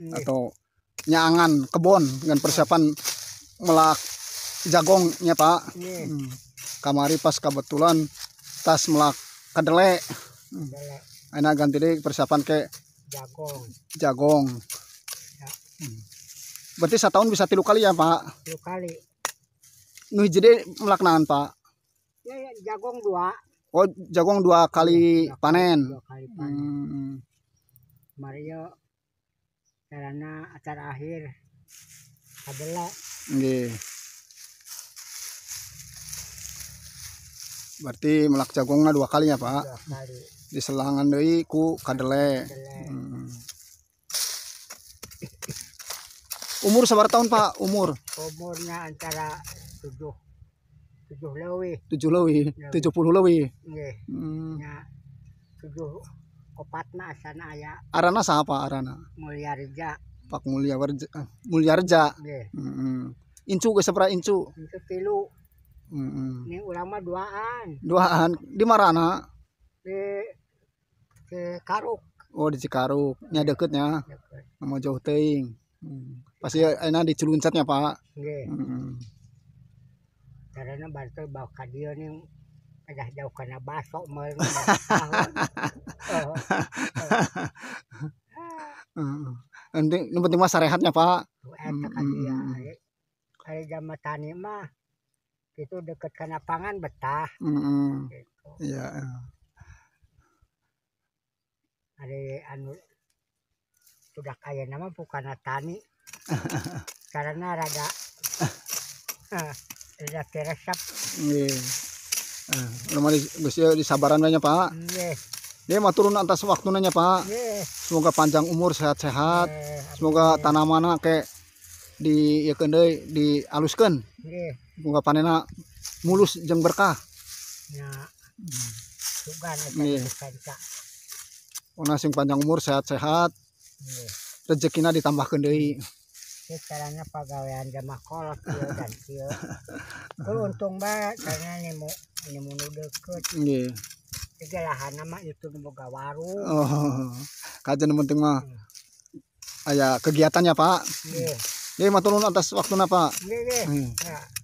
yeah. atau nyangan kebon dengan persiapan melak jagong pak yeah. Hmm. kamari pas kebetulan tas melak kedele hmm. enak ganti deh persiapan ke jagong jagong yeah. Hmm. berarti tahun bisa tilu kali ya pak tilu kali nuh jadi melak nahan pak ya, ya, jagong dua oh jagong dua kali iya, panen dua kali panen Hmm. Mario ya, karena acara akhir kabela nggih berarti melak jagongnya dua kali ya pak di selangan dari ku kadele, hmm. umur sabar tahun pak umur umurnya antara tujuh tujuh lewi tujuh lewi tujuh puluh lewi nggih hmm. ya, tujuh kopatna asana aya arana siapa arana mulyareja pak mulia warja eh, mulyareja yeah. mm incu ke sepra incu incu tilu mm ini ulama duaan duaan di marana di Karuk. oh di Cikaruk nya deketnya Deket. nama jauh teing hmm. pasti enak di celuncatnya pak yeah. mm -hmm. karena bartel bawa kadio nih Agak jauh karena baso meureun Nanti yang penting mah Pak. tani ya. mah itu dekat karena pangan betah. Gitu. Iya, iya. anu sudah kaya nama bukan tani. Karena rada eh, rada teresap. Iya. Eh. Rumah di, ya, di sabaran banyak Pak. Dia mau turun atas waktunya Pak. Semoga panjang umur sehat-sehat. Semoga tanaman kayak di ya di dialuskeun. Semoga panennya mulus jeng berkah. Ya. Hmm. Nggih. Iya. panjang umur sehat-sehat. Rezekina ditambahkeun deui ini caranya pegawaian jama kolak kieu dan kio Kalau untung banget karena nemu nemu nu deket Iya. tiga lahan nama itu nu boga warung oh kajen penting mah hmm. aya ah, kegiatannya pak nggih nggih turun atas waktu Pak Iya. Iya.